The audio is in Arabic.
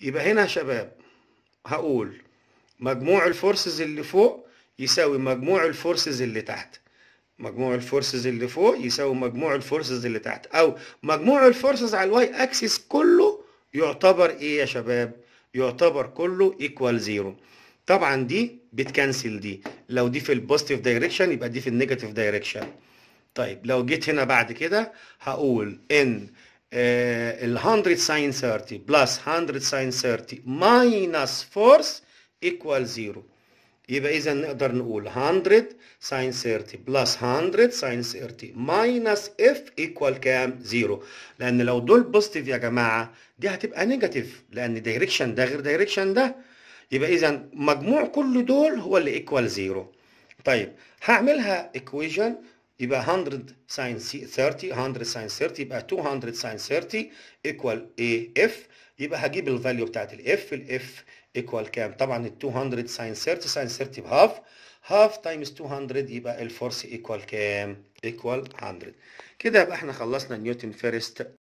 يبقى هنا يا شباب هقول مجموع الفورسز اللي فوق يساوي مجموع الفورسز اللي تحت مجموع الفورسز اللي فوق يساوي مجموع الفورسز اللي تحت او مجموع الفورسز على الواي اكسس كله يعتبر ايه يا شباب يعتبر كله ايكوال زيرو طبعا دي بتكنسل دي لو دي في البوزيتيف دايركشن يبقى دي في النيجاتيف دايركشن طيب لو جيت هنا بعد كده هقول ان آه، ال 100 ساين 30 بلس 100 ساين 30 ماينس فورس ايكوال زيرو يبقى اذا نقدر نقول 100 ساين 30 بلس 100 ساين 30 ماينس اف ايكوال كام زيرو لان لو دول بوزيتيف يا جماعه دي هتبقى نيجاتيف لان دايركشن ده غير دايركشن ده يبقى اذا مجموع كل دول هو اللي ايكوال زيرو طيب هعملها ايكويجن يبقى 100 ساين 30 100 ساين 30 يبقى 200 ساين 30 ايكوال اي اف يبقى هجيب الفاليو بتاعت الاف الاف ايكوال كام طبعا ال 200 ساين 30 ساين 30 بهاف هاف تايمز 200 يبقى الفورس ايكوال كام ايكوال 100 كده يبقى احنا خلصنا نيوتن فيرست